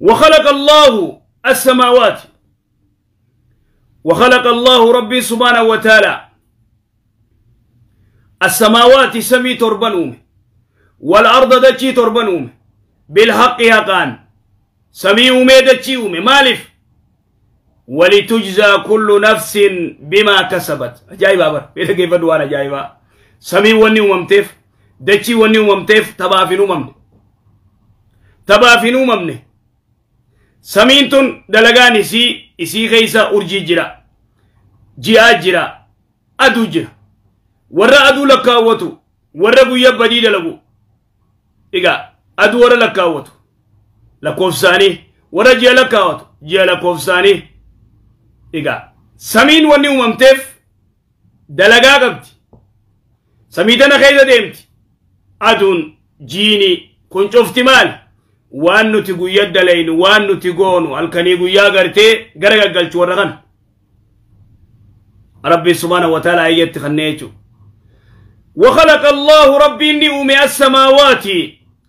وخلق الله السماوات وخلق الله ربي سبحانه وتعالى السماوات سمي تربنوم والأرض دتشي تربنوم بالحق يا يقان سمي وميدتشي اومي مالف ولتجزى كل نفس بما كسبت جاي بابا إذا كيف جاي بابا سمي وني ومتف دجي وني ومتف تبافنو ممن تبافنو ممن samiin tun dalagaan isii isii keeysa urjii jira ji'aa jira aduu jira warra aduu lakkaawwatu warra guyya badii dalagu iga aduu warra lakkaawwatu lakkoofsaanii warra ji'a lakkaawwatu ji'a lakkoofsaanii iga samiin wanni uumamteef dalagaa qabdi samii tana keessa deemti aduun jiini kun cufti maali وان نتي قياد دلين وان نتي قونو الكني قيا غرتي غرق قلت ورغن ربي سبحانه وتعالى ايات تخنيتو وخلق الله ربي اني امي السماوات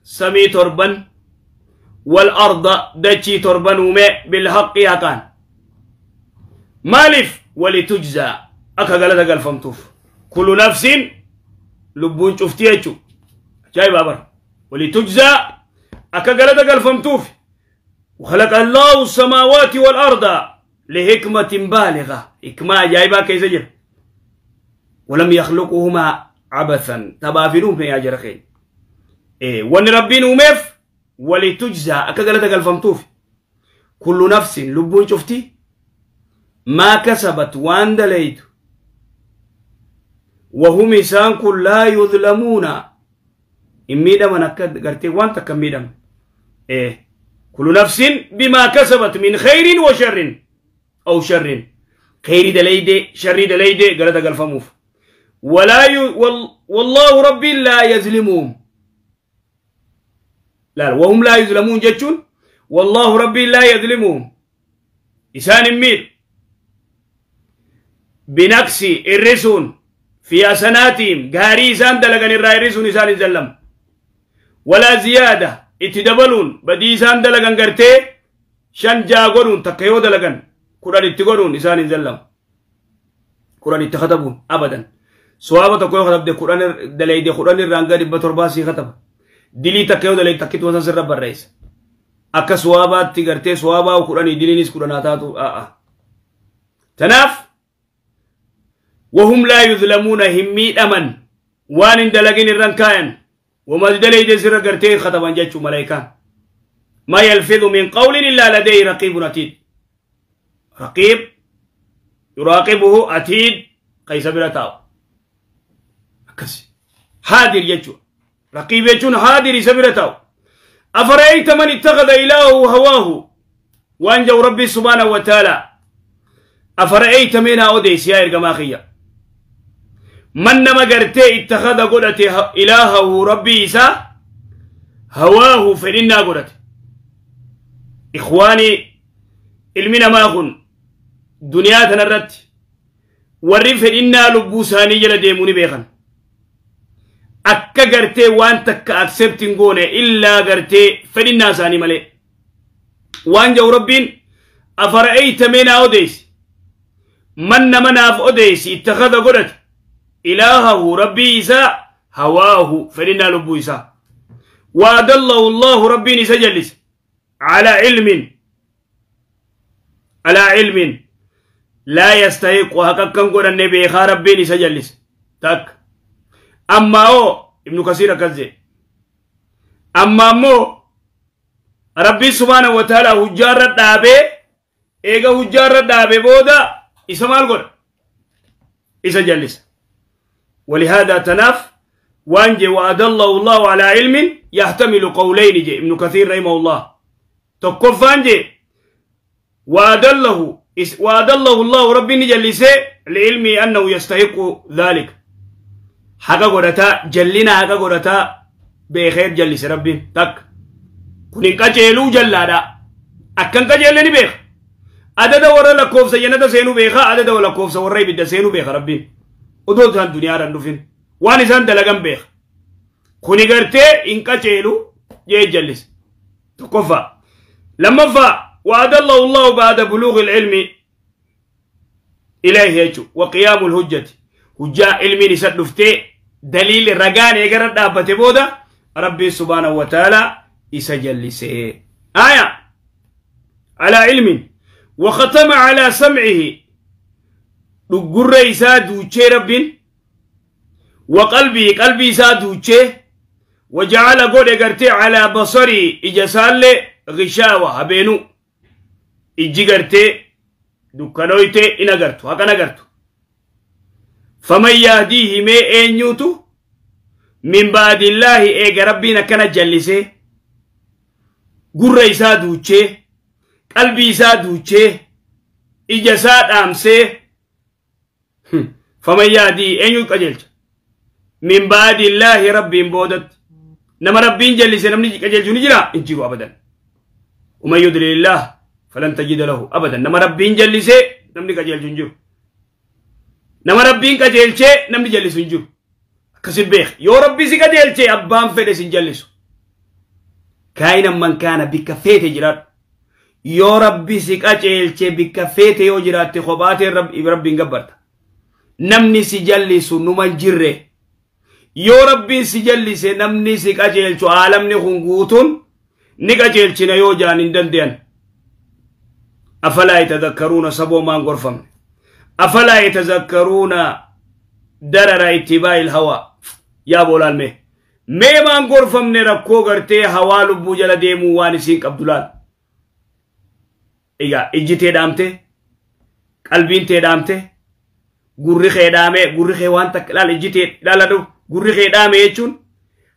سمي تربن والارض دتشي تربن امي بالحق يا كان مالف ولتجزى اكا غلطة قال فمتوف كل نفس لبون شفتيتو جاي بابر ولتجزى أكقلدك الفمتوف وخلق الله السماوات والأرض لحكمة بالغة إكما جايبا كيسجر ولم يخلقهما عبثا تبافلوهم يا جرخين إيه وان ربين وميف ولتجزى أكقلدك الفمتوف كل نفس لبون شفتي ما كسبت وان دليت وهم إسان لا يظلمون إميدا من أكد قرتي وان تكميدا إيه كل نفس بما كسبت من خير وشر أو شر خير دليدي شر دليدي قالت قال فموف ولا ي... وال... والله ربي لا يظلمهم لا وهم لا يظلمون جتشون والله ربي لا يظلمهم إسان مير بنقص الرسون في أسناتهم غاري إسان الرأي الرائرسون إسان الزلم ولا زيادة itti dabaluun badii isaan dalagan gartee shan jaa godhuun takka yoo dalagan kudhan itti godhuun isaan hin zallamu kudhan itti katabuun abadan sowaaba tokko yoo katabde kudhan dalayde kudhan irraan ga dhibba torbaa sii kataba dilii takka yoo dalayde takkituma san sirra barreessa akka sowaabaatti gartee sowaabaa kudhanii diliinis kudhanaa taatu a'a tanaaf wahum laa yuzlamuuna hin miidhaman waan hin dalagin irran kaayan وما دلي دزر قرتين خطبا جتشو ملايكان ما يلفظ من قول إلا لديه رقيب عتيد رقيب يراقبه أتيد قيس برتاو أكسي حاضر يجو رقيب يجون حاضر سبرتاو أفرأيت من اتخذ إلهه هواه وأنجو ربي سبحانه وتعالى أفرأيت من أوديس يا إرقماخية من نما قرتي اتخذ قلت إلهه ربي إسا هواه فلنا قلت إخواني المنا ما أخن دنياتنا الرت ورّي فلنا لبوساني جل ديموني بيخن أكا قرتي وان تكا أكسبتن قوني إلا قرتي فلنا ساني ملي وان جو ربين أفرأيت من أوديس من نما ناف أوديس اتخذ قلت إلهه ربي إساء هواه فلنا لبو إساء وأدله الله ربي نسجلس على علم على علم لا يستحق وهكذا كان قول النبي إخا ربي نسجلس تك أما هو ابن كثير كذي أما مو ربي سبحانه وتعالى هجارة دابي إيجا هجارة دابي بودا إسمال قول إسجلس ولهذا تناف وانجي وأدله الله على علم يحتمل قولين جي ابن كثير رحمه الله تكف فانجي وأدله وأدله الله ربي نجلسه لعلمي أنه يستحق ذلك حقا قرتا جلنا حقا قرتا بخير جلس ربي تك كنين كجيلو جلادا أكن كجيلني بيخ أدد ورا لكوف سينا سينو بيخا أدد ولا كوف سوري بدا سينو بيخ ربي ودول زان دنيا رنوفين وان زان دلغان بيخ كوني غرتي انكا تيلو جي جلس تكفى لما فا وعد الله الله بعد بلوغ العلم إليه يجو وقيام الهجة هجاء علمي نسد نفتي دليل رقان يقرر دابت بودا ربي سبحانه وتعالى إسا جلسي آية على علم وختم على سمعه dhuggurra isaa duuchee rabbiin wa qalbii qalbii isaa duuchee wajacala godhe gartee calaa basarii ija isaallee gishaawa habeenu iji gartee dukkanoyte in agartu haqan agartu faman himee eenyuutu min baadillaahi eega rabbin akkana jallisee gurra isaa duuchee qalbii isaa duuchee ija isaa dhaamsee فمن يهدي أيو يقجلت من بعد الله ربي بودت نما ربي جل سنمني قجلت نجرا إجيو أبدا ومن يدلل الله فلن تجد له أبدا نما ربي جل سنمني قجلت نجر نما ربي قجلت نمني جل سنجر كسب بيخ يو ربي سقجلت أبان فيد سنجلس كائنا من كان بك فيت جرات يو ربي سقجلت بك فيت يو خبات رب ربي قبرت namni si jallisu numa jirre yoo rabbiin si jallise namni si qajeelchu aalamni kun ni qajeelchina yoo jaan hin danda'an afalaa sabo saboomaan gorfamne afalaa yatazakkaruuna darara ittibaa'i ilhawaa yaa boolaalme mee maan gorfamne rakkoo gartee hawaa lubbuu jala deemuu waan isiin qabdu laal egaa ijji tee dhaamte qalbiin tee gurri kee dhaame gurri kee waan takka ilaala ijjitee ilaala dhawu gurri kee dhaame jechuun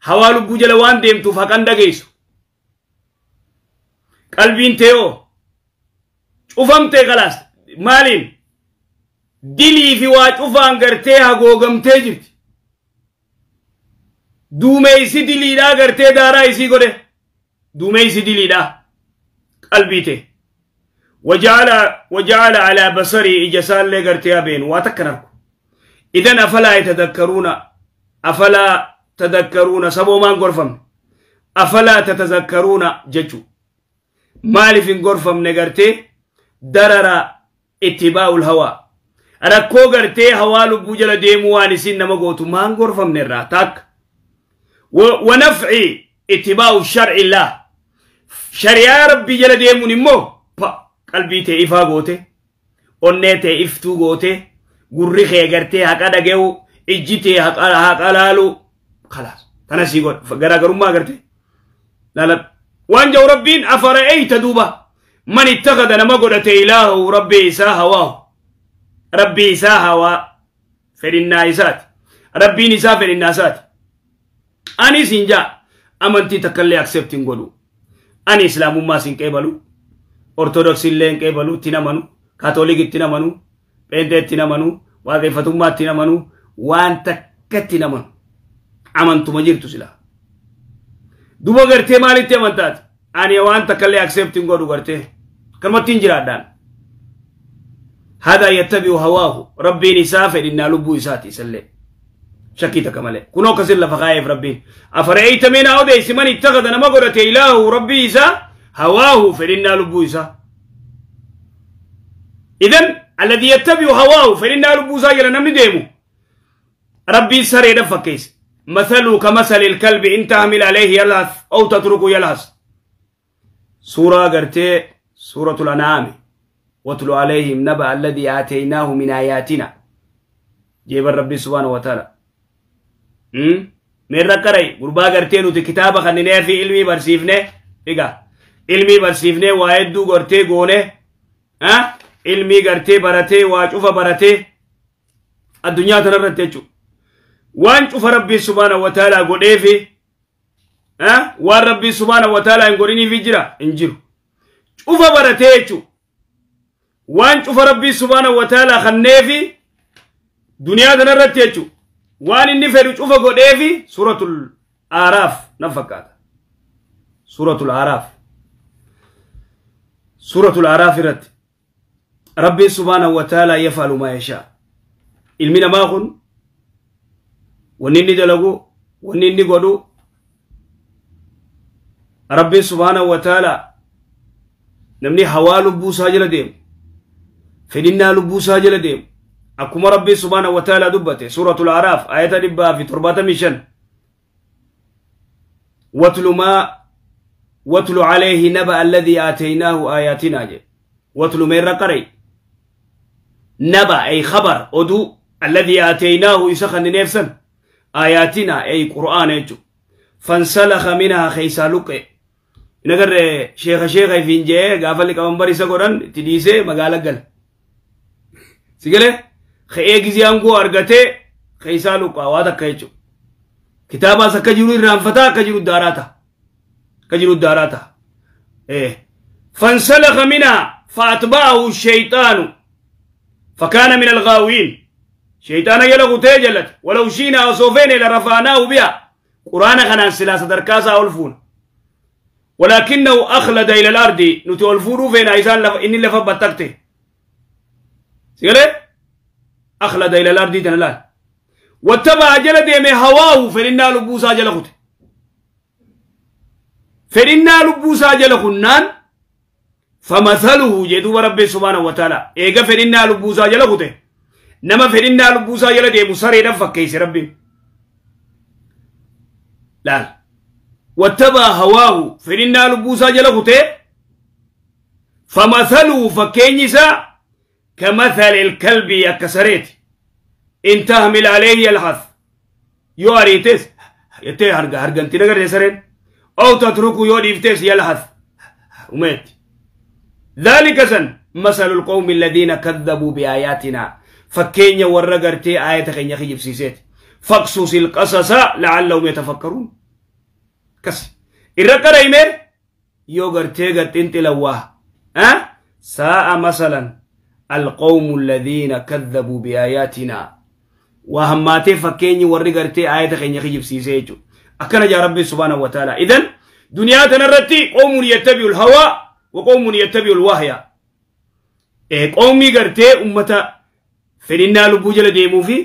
hawaa lubbuu jala waan deemtuuf haqan dhageessu qalbiin tee'oo cufamtee qalaas maaliin dilii fi waa cufaan gartee hagoogamtee jirti duumeeysi diliidhaa gartee daaraa isii godhe duumeeysi diliidhaa qalbii tee وجعل وجعل على بصري اجسال لغرتيابين واتكنك اذا افلا يتذكرون افلا تذكرون سبو ما غرفم افلا تتذكرون ججو مالف غرفم نغرتي درر اتباع الهوى ركو غرتي هوالو بوجل ديموان سين ما غوتو ما غرفم نراتك ونفعي اتباع الشرع الله شريعه ربي جل ديموني qalbii tee ifaa goote onnee tee iftuu goote gurri kee garte haqa dhage'u ijji tee haqa laalu khalaas tana sii godha garaagarummaa agarte laalal waan jau rabbiin afara'eeyta duuba man ittakada nama godhate ilaahu rabbii isaa hawaahu rabbii isaa hawaa fedhinnaa isaati rabbiin isaa fedhinnaa isaati anis hin jaa amantii takkallee aksept hin godhu ani islaamummaa sin qeebalu ಇಲ್ಲೇ ಬಲುನ ಕಾಥೋಲಿಕ್ಕೆ ಹಾ ಎಾ ತಿಮಲೆ ಕು ರಬ್ಬಿ ಅದೇ ಇಲ್ಲ ಹು ರಬ್ಬಿ ಇಸಾ هواه فلنا لبوزا إذن الذي يتبع هواه فلنا لبوزا يلا نمني ديمو ربي سري دفكيس مثل كمثل الكلب إن تحمل عليه يلهث أو تتركه يلهث سورة قرتي سورة الأنعام وتلو عليهم نبأ الذي آتيناه من آياتنا جيب الرب سبحانه وتعالى من ركري قربا قرتي نوتي كتابة خنيني في علمي برسيفني إيقا ilmii barsiifnee waa hedduu gortee goone ilmii gartee baratee waa cufa baratee addunyaa tanarratti jechuudha waan cufa rabbiin subhaana wa taalaa godheefi waan rabbiin subhaana wa taalaa hin godhiniifi jira hin jiru cufa baratee jechuudha waan cufa rabbiin subhaana wa taalaa kanneefi duniyaa tanarratti jechuudha waan inni fedhu cufa godheefi suuratul aaraaf nan fakkaata suuratul aaraaf سورة الأعراف رت ربي سبحانه وتعالى يفعل ما يشاء المنا ما كن ونني دلقو ونني قدو ربي سبحانه وتعالى نمني هوا لبوسا جل ديم فدنا لبوسا جل ديم أكما ربي سبحانه وتعالى دبته سورة الأعراف آية دبا في تربات ميشن واتل ما واتل عليه نبأ الذي آتيناه آياتنا جي واتل من رقري نبأ أي خبر أدو الذي آتيناه يسخن نفسا آياتنا أي قرآن يجو فانسلخ منها خيسا لقي نقر شيخ شيخ فينجي قافل لك أمبري سقران تديسي مقالة قل سيقل خيه جزيان قو أرغتي خيسا لقا واتك كتابا سكجرو الرانفتا كجرو الداراتا كجلو داراتا إيه فانسلخ منا فأتباه الشيطان فكان من الغاوين شيطان يلغو تجلت ولو شينا وصوفين لرفعناه بها قرآن خنان سلاسة دركاسة ألفون ولكنه أخلد إلى الأرض نتولفون فين إيسان لف... إني لفا بطقته سيقول أخلد إلى الأرض تنلال واتبع جلده من هواه فلنا لبوسا جلخته fedhinnaa lubbuu jala kunnaan famathaluhu jee duuba rabbi subhaanahu wa ta'ala eega fedhinnaa lubbuu jala kute nama fedhinnaa lubbuu jala deemu sareedhaan fakkeeyse rabbiin laal wattabaa hawaahu fedhinnaa lubbuu jala kute famathaluhu fakkeenyi isaa كمثل الكلب يا كسريتي انتهمل عليه يلحث يو اريتس يتي هرغ هرغنتي نغر يسرين أو يود يفتس يلهث ومات ذلك سن مثل القوم الذين كذبوا بآياتنا فكين ورقرتي آية كين يخيب سيسيت فاقصوص القصص لعلهم يتفكرون كس الرقر يوغر يوغرتي قتنت لواه أه؟ ساء مثلا القوم الذين كذبوا بآياتنا وهماتي فكيني ورقرتي آية كين يخيب سيسيت أكن يا ربي سبحانه وتعالى إذن دنيا تنرتي قوم يتبعوا الهوى وقوم يتبعوا الوهي إيه قومي قرتي أمتا فلنا لبو جل ديمو في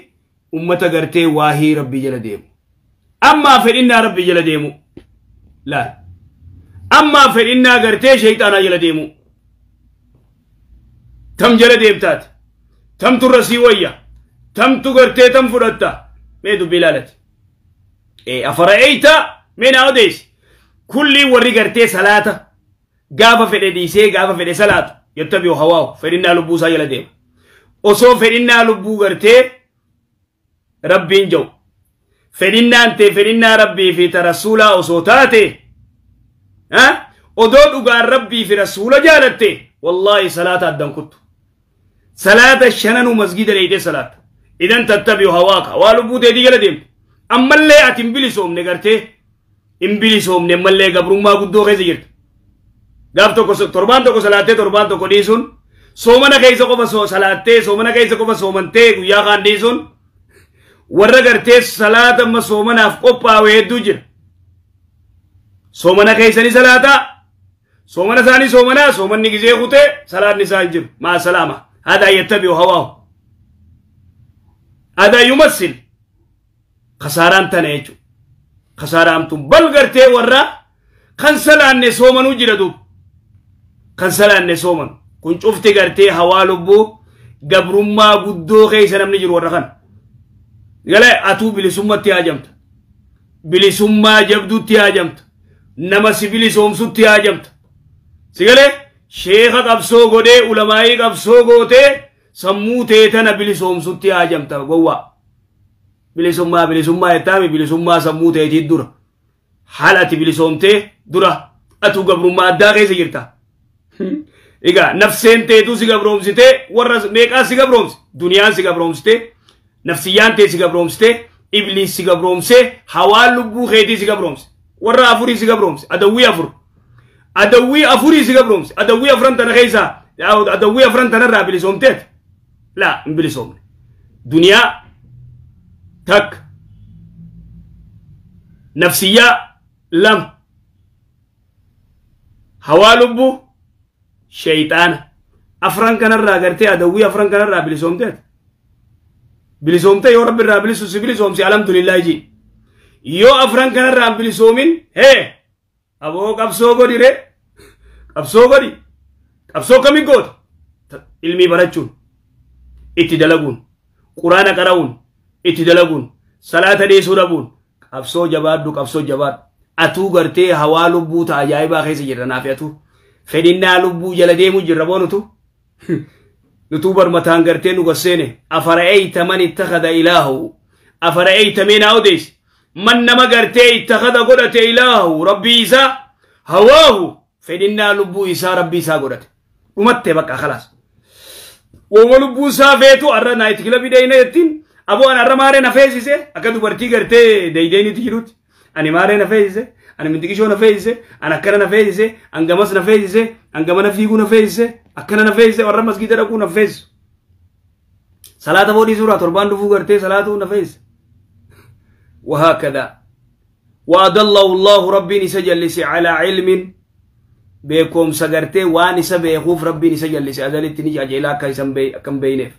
أمتا قرتي واهي ربي جل ديمو أما فلنا ربي جل ديمو لا أما فلنا قرتي شيطانا جل ديمو تم جل ديمتات تم ترسي ويا تم تقرتي تم فردتا ميدو بلالتي أفرأيت من أوديس كل ورّي قرتي صلاة قافة في ديسي قافة في صلاة يتبع هواه فرنا لبو سايل ديما osoo fedhinnaa lubbuu gartee rabbiin jau fedhinnaan tee fedhinnaa rabbii fi ta rasuulaa osoo taate odoo dhugaan rabbii fi rasuula jaalatte wallaahi salaata addan kuttu salaata shananu masgida dheeyde salaata idan tattabiu hawaaka waa lubbuu teetii jala deemte ammallee ati hin bilisoomne gartee hin bilisoomne mallee gabrummaa guddoo keessa jirtu gaaf tokko torbaan tokko salaattee torbaan tokko dhiisuun soomana keessa qofa salaattee soomana keessa qofa soomantee guyyaa kaan dhiisuun warra gartee salaatamma soomanaaf qophaa'u hedduu jira soomana keessanii salaataa soomana isaanii soomanaa soomanni gizee kutee salaatni isaan jiru maa salaama hada yattabi'u hawaahu hada yumassil kasaaraan tana jechuudha. Kasaaraa hamtuun bal gartee warra kan salaanne soomanuu jira duuba. Kan salaanne sooman kun cufti gartee hawaa lubbuu gabrummaa guddoo keessa namni jiru warra kana. Galee atuu bilisummatti haajamta. Bilisummaa jabduutti haajamta. Nama sibilisoomsutti haajamta. Sigalee sheeka qabsoo godhee ulamaa'ii qabsoo gootee sammuu teetana bilisoomsutti haajamta gowwaa. bilisummaa bilisummaa ettaami bilisummaa sammuu teetii dura haala ati bilisoomtee dura atu gabrummaa addaa keessa hmm. Iga Egaa nafseen teetu si gabroomsitee warra meeqaa si gabroomsi duniyaan si gabroomsitee nafsiyyaan tee si gabroomsitee ibliis si gabroomsee hawaan lubbuu keetii si gabroomsi warra afurii si gabroomsi adawwii afur adawwii afurii si gabroomsi adawwii afran tana keessaa adawwii afran tanarraa bilisoomteeti laa hin bilisoomne duniyaa tak nafsiya lam hawaa lubbu shayxaana afran kanarraa gartee adawwii afran kanarraa bilisoomte bilisoomte yoo rabbi irraa bilisu si bilisoomsi alhamdulillah ji yoo afran kanarraa bilisoomin hee aboo qabsoo godi re qabsoo godi qabsoo kamin goota ilmii barachuun itti dalaguun quraana qara'uun itti dalaguun salaata dhiyeessuu dhabuun qabsoo jabaadhu qabsoo jabaadhu atuu gartee hawaa lubbuu ta'a ajaa'ibaa keessa jirra naaf atuu fedhinnaa lubbuu jala deemu jirra boo nutu nutuu barmataan gartee nu afara afara'eeyta man ittakada ilaahu afara mee naa odeysi man nama gartee ittakada godhate ilaahu rabbii isaa hawaahu fedhinnaa lubbuu isaa rabbii isaa godhate dhumatte bakka khalaas woma lubbuu isaa feetu arra naayitikila bideyna jettiin أبو أنا رماري نفسي زى أكادو برتي كرتى ديديني تجروت أنا ماري نفسي زى أنا متكيشو نفسي زى أنا كنا نفسي زى أنا جماس نفسي زى أنا جمانا فيكو نفسي زى أكنا نفسي زى ورماس كيدا ركو نفسي صلاة بودي سورة طربان دفو كرتى صلاة ونفسي وهكذا وعد الله الله ربي نسجل لسي على علم بيكم سجرتي وان سبي يخوف ربي نسجل لسي هذا اللي تنيجي كيسم بي كم بينف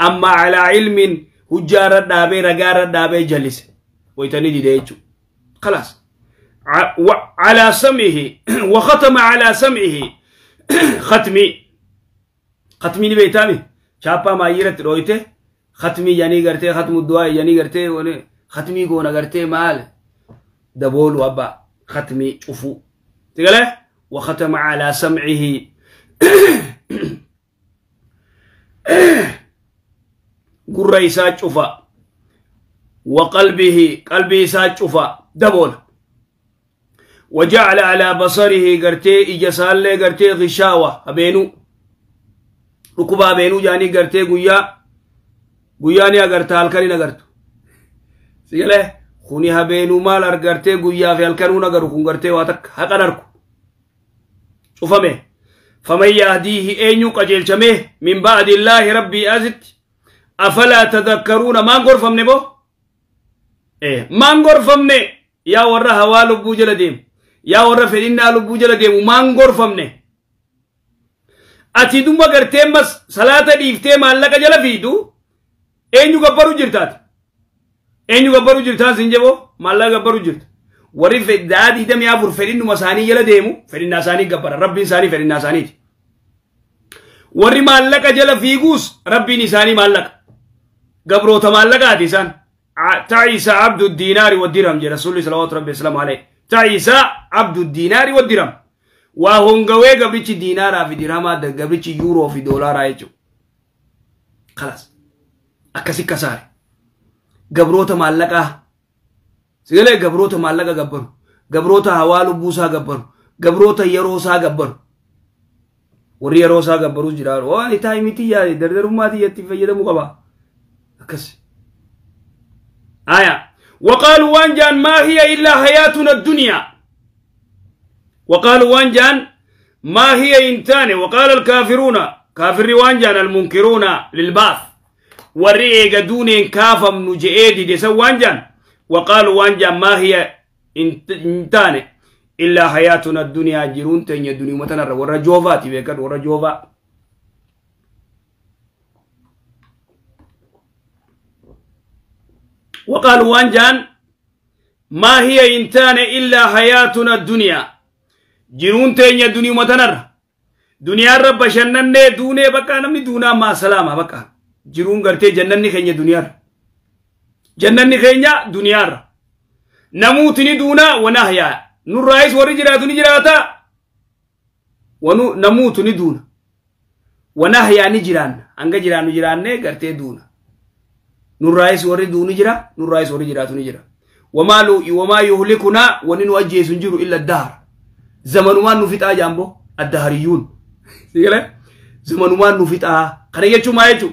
اما على علم وجارة دابي رجارة دابي جلس ويتني dide jechu خلاص على سمعه وختم على سمعه ختمي ختمي بيتامي شابا ما يرت رويته ختمي يعني قرته ختم الدعاء يعني قرته ختمي كون قرته مال دبول وابا ختمي شوفو تقول وختم على سمعه gurra isaa cufa wa qalbihi qalbii isaa وجعل على بصره قرتي إجسال قرتي غشاوة أبينو ركوبا أبينو جاني قرتي قويا قويا نيا قرتي هالكاري أغرتو سيقاله خوني هبينو مال قرتي قويا في هالكارو نقرو خون قرتي واتك حقا نركو شوفا مي فمن يهديه أين يقجل شميه من بعد الله ربي أزت afala tadhakkaruna maan gorfamne bo maan gorfamne yaa warra hawaa lubbuu jala deemu yaa warra fedinna lu jala deemu maan gorfamne ati dumma gartee mas salaata dhiiftee maallaqa jala fidu enyu fiidu eenyu gabbaru jirtaati eenyu gabbaru jirtaan sin jebo maallaqa gabbaru jirta dadi fedhaa ya bur fedhinnuma masani jala deemu fedhinnaa isaanii gabbara rabbi sani fedinna sani wari maallaqa jala figus rabbi ni sani maallaqa قبروت مالقات إسان تعيسى عبد الدينار والدرهم جي رسول الله صلوات ربي وسلم عليه تعيسى عبد الدينار والدرهم وهم قوي قبرتش دينار في درهما قبرتش يورو في دولارا يجو خلاص أكسي كسار قبروت مالقة سيقول قبروت مالقة قبرو قبروت هوالو بوسا قبرو قبروت يروسا قبرو وري يروسا قبرو جرار واني تايمتي يا دردر ماتي يتفيد مقبا أكس آية وقالوا وانجان ما هي إلا حياتنا الدنيا وقالوا وانجان ما هي إنتان وقال الكافرون كافر وانجان المنكرون للبعث ورئيق دون كافم نجئيدي دي وانجان وقالوا وانجان ما هي إنتان إلا حياتنا الدنيا جرون تنيا دنيا متنا ورا جوفاتي بيكاد ورا جوفاتي وقالوا وانجان ما هي انتان إلا حياتنا الدنيا جنون تين دنيا متنر دنيا رب شنن دوني بقى نمني دونا ما سلامة بقى جنون قرتي جنن خيني دنيا جنن خيني دنيا نموتني دونا ونهيا نور رئيس ورجراتني جراتا ونموتني دونا ونهيا نجران أنجا جران نجران نجرتي دونا nurraayis warri duuni jira nurraayis warri jiraatu ni jira wamaa yuhlikunaa wani nu ajjeesu hin jiru illa dahar zamanumaan nu fixaa jaambo addahariyuun zamanumaan nu fixaa kana jechuun maa jechuun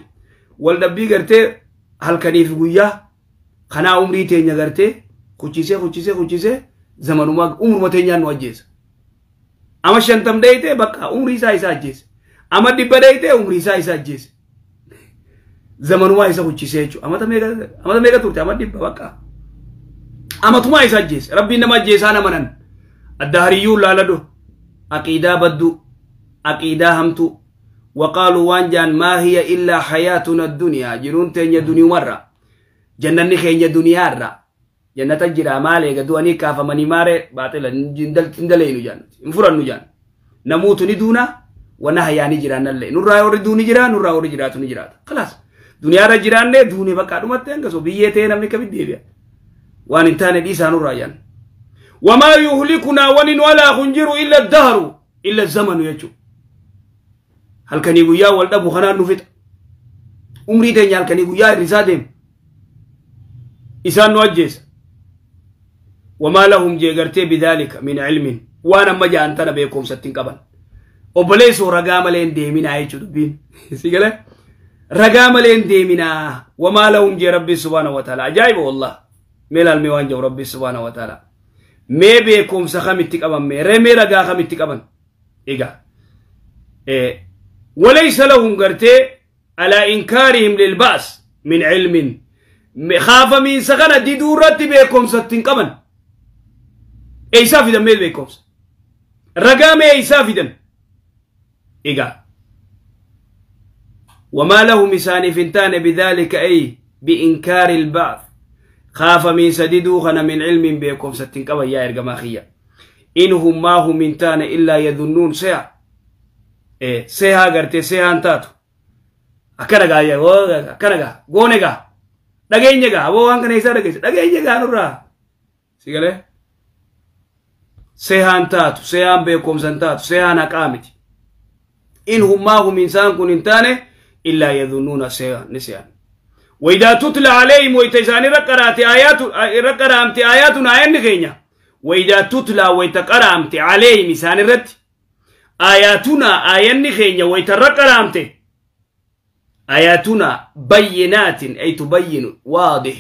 waldhabbii gartee halkaniif guyyaa kanaa umrii teenya gartee kuchisee kuchisee kuchisee zamanumaa umruma teenyaan nu ajjeesa ama shantam dheeytee bakka umrii isaa isa ajjeese ama dhibba dheeytee umrii isaa isa ajjeese ዘመኑማ isa hujjisee jechuudha. Amata meeqa amata meeqa turte amma dhibba bakka. Amatumaa isa ajjeese rabbiin nama ajjeesaa namanan addahariyyuu laalado aqiidaa baddu aqiidaa hamtu waqaaluu waan jaan maa hiya illaa hayaatuna duniyaa jiruun teenya duniyumarra jannanni keenya duniyaarra jannata jira maalee gadu anii kaafamanii maaree baaxila hin daleenu jaan hin furannu jaan namuutu ni duuna wana hayaa ni jira nallee nurraa warri duuni jira nurraa warri jiraatu ni jiraata. Kalaas. duniyaarra jiraanne duuni bakka dhumatti hanga so biyyee ta'ee namni kamit deebi'a waan hin taane dhiisaanurraa jaan wamaa yuhlikunaa wanin walaa kun jiru illa daharu illa zamanu jechuudha halkanii guyyaa wal dhabu kanaan nu fixa umrii teenya halkanii guyyaa hirrisaa deema isaan nu ajjeessa wamaa lahum jee gartee bidaalika min cilmin waan amma ja'an tana beekumsatti hin qaban obboleessoo ragaa malee hin deeminaa jechuudha dubbiin si galee رقام لين ديمنا وما لهم جي ربي سبحانه وتعالى عجائب والله ميل الميوان جو ربي سبحانه وتعالى مي بيكم سخم التقبن مي رمي رقا خم التقبن إيقا إيه وليس لهم قرتي على إنكارهم للبأس من علم خاف من سخنا دي دورة بيكم ستين قبن إيسا في دم ميل بيكم رقام إيسا في دم إيقا وما له مساني فنتان بذلك أي بإنكار البعث خاف من سددوخنا من علم بيكم ستنكبا يا إرقماخية إنهم ما هم من تان إلا يظنون سيا إيه سيا قرتي سيا أنتاتو أكنا قايا أكنا قا قوني قا لقيني قا أبو أنك نيسا لقيس لقيني قا نورا سيقال إيه سيا أنتاتو سيا بيكم سنتاتو سيا نقامتي إنهم ما هم من سانكو ننتاني ኢላ የዙኑነ ንስያን ወኢዛ ቱትላ አለይሂም ወይተይሳን ኢረ ቀራምቲ አያቱን አየን ኬኛ ወኢዛ ቱትላ ወይተ ቀራምቲ አለይሂም ኢሳን irratti አያቱና አየን ኬኛ ወይተረ ቀራምቴ አያቱና በይናትን አይ ቱበይኑ ዋዲሕ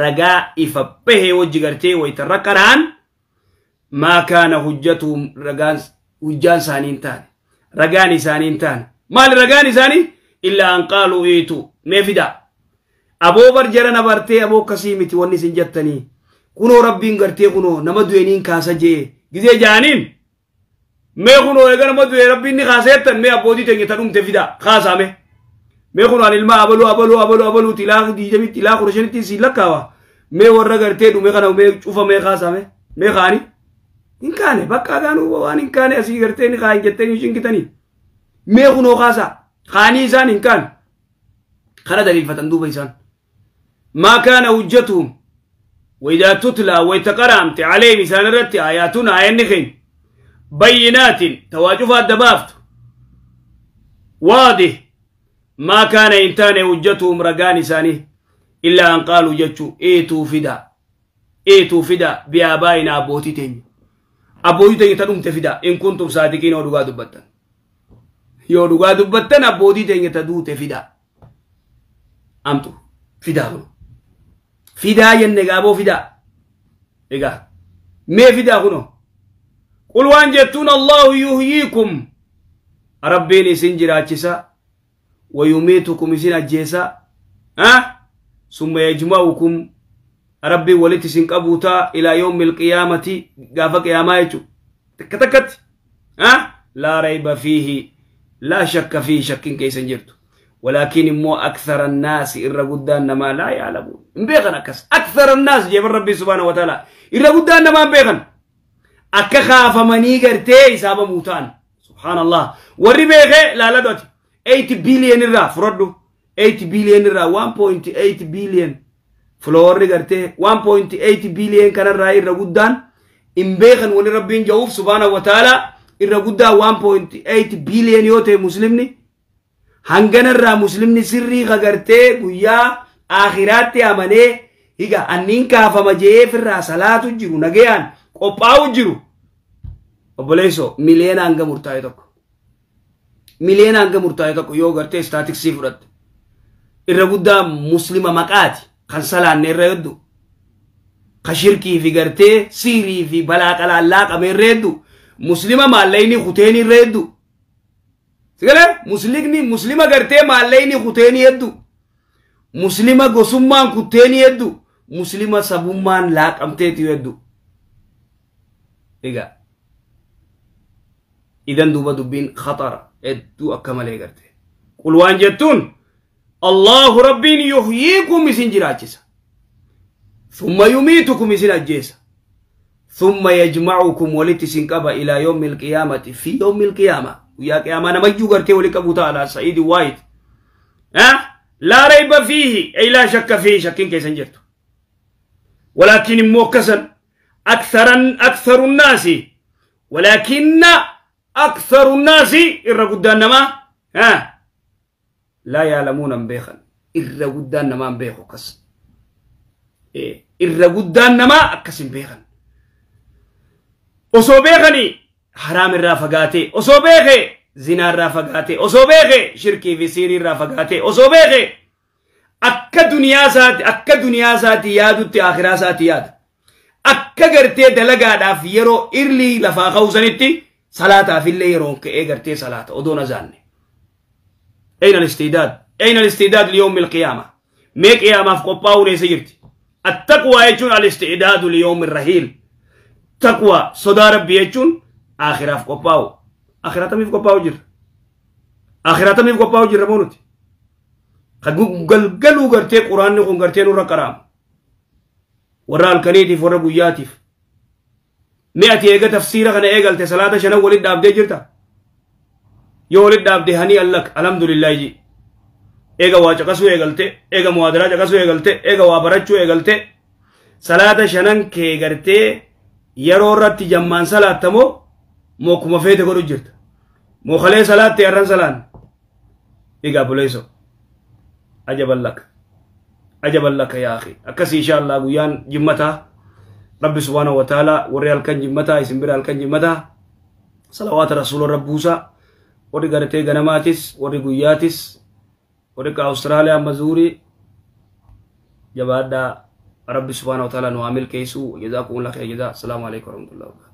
ረጋ ኢፈበሄ ወጅ ገርቴ ወይተረ ማ ካነ ሁጀቱም ሁጃን ሳኒን ረጋን ኢሳኒን ማል ረጋን ኢሳኒ إلا أن قالوا إيتو ما فدا أبو برجرنا برتي أبو كسيمتي وني سنجتني كنو ربين غرتي كنو نمدو ينين كاسا جي جزي جانين ما كنو يغن مدو ربين خاسيتن ما أبودي تنجي تنم تفدا خاسا مه ما كنو عن الماء أبلو أبلو أبلو أبلو تلاخ دي جميع تلاخ رشان تنسي لكاوا ما ورا غرتي دو ما كنو شوفا ما خاسا مه ما خاني إن كان بكا كانوا وان إن كان أسي غرتي نخاين جتني شنكتني ما كنو خاسا خاني زان إن كان خلا دليل فتندوب إنسان ما كان حجتهم وإذا تطلع ويتقرأمت عليهم إنسان رت آياتنا نخين بينات تواجفات دبافت واضح ما كان إنتان حجتهم رقان إساني إلا أن قالوا جتشو إيتو فدا إيتو فدا بآبائنا أبوتي تيني أبوتي تيني تنم تفدا إن كنتم صادقين ودقا دبتن yoo dhugaa dubbattan abbootii teenyata duute fidaa. Amtu fidaa kun. Fidaa jenne gaaboo fidaa. Egaa mee fidaa kunoo? Qul waan jettuun Allahu yuhyiikum rabbiin isin jiraachisa wayumiitukum isin ajjeesa summa yajma'ukum rabbiin walitti isin qabuutaa ilaa yoomi ilqiyaamati gaafa qiyaamaa jechuudha takka takkatti laa rayba fiihi لا شك في شك كيس جرت ولكن مو أكثر الناس إر قدان لا يعلمون بيغن أكس أكثر الناس جاب ربي سبحانه وتعالى إر قدان ما بيغن مني قرتي إسابة موتان سبحان الله وري بيغي لا لا دوتي 8 بليون را فردو 8 بليون را 1.8 بليون فلوري قرتي 1.8 بليون كان الرأي إر إن بيغن ولي جوف سبحانه وتعالى irra guddaa 1.8 biiliyen yoo ta'e muslimni hanganarraa muslimni sirrii kagartee guyyaa akhiraatti amanee higa anniin kaafama jee firraa salaatu jiru nagayaan qophaa'u jiru obboleesso miliyeena hanga murtaa'e tokko miliyeena hanga tokko yoo gartee istaatiksii fudhatte irra guddaa muslima maqaati kan salaanne irra heddu ka shirkii fi gartee siirii fi balaa qalaallaa qabe irra heddu muslima mallayni kuteeni irra heddu sigale musligni muslima gartee mallayni kuteeni heddu muslima gosummaan kuteeni heddu muslima sabummaan laaqamteeti heddu iga idan duba dubbiin khatara hedduu akka malee garte qul waan jettuun allahu rabbiin yuhyiikum isin jiraachisa ثم يميتكم isin ajjeesa ثم يجمعكم ولتسن قبا إلى يوم القيامة في يوم القيامة ويا قيامة أنا مجو كيولي ولقبوتا على سعيد وايد ها لا ريب فيه أي لا شك فيه شكين كيسن جرتو ولكن موكسا أكثر أكثر الناس ولكن أكثر الناس إر قدان ما ها لا يعلمون بيخا إر قدان ما بيخو كس إيه إر ما أكسن بيخن osoo beekani haraam irraa fagaate osoo beeke zinaa irraa fagaate osoo beeke shirkii fi siirii irraa fagaate osoo beeke akka duniyaa isaati akka duniyaa isaati yaadutti akhiraa isaati yaada akka gartee dalagaadhaaf yeroo irlii lafaa ka'uusanitti salaataafillee yeroon ka'ee gartee salaata odoon azaanne. أين الاستعداد؟ أين الاستعداد ليوم القيامة؟ ميك قيامة في قباء وليس يرتي التقوى يجون الاستعداد ليوم الرحيل taqwa sodaa rabbii jechuun akhiraaf qophaa'u akhiratamiif qophaa'u jirra akhiratamiif qophaa'u jirra moo nuti galgaluu gartee quraanni kun gartee nurra qaraama warra halkaniitiif warra guyyaatiif mee ati eega tafsiira kana eegalte salaata shanan walit dhaabdee jirta yoo walit dhaabde hanii allak alhamdulillaahi eega waa caqasuu eegalte eega muwaadiraa caqasuu eegalte eega waa barachuu eegalte salaata shanan kee gartee yeroo irratti jammaan salaatta moo mokkuma feete godhu jirta moo kalee salaatte arran salaan egaa buleeso ajaban lakka ajaban lakka yaa akhi akkasii insha Allah guyyaan jimmataa rabbi subhaanahu wa ta'ala warri halkan jimmataa isin bira halkan jimmataa salawaata rasuula rabbuusaa warri gartee ganamaatis warri guyyaatis warri ka Awustiraaliyaan mazuurii jabaadhaa رب سبحانه وتعالى نعمل كيسو جزاكم الله خير جزاء السلام عليكم ورحمة الله وبركاته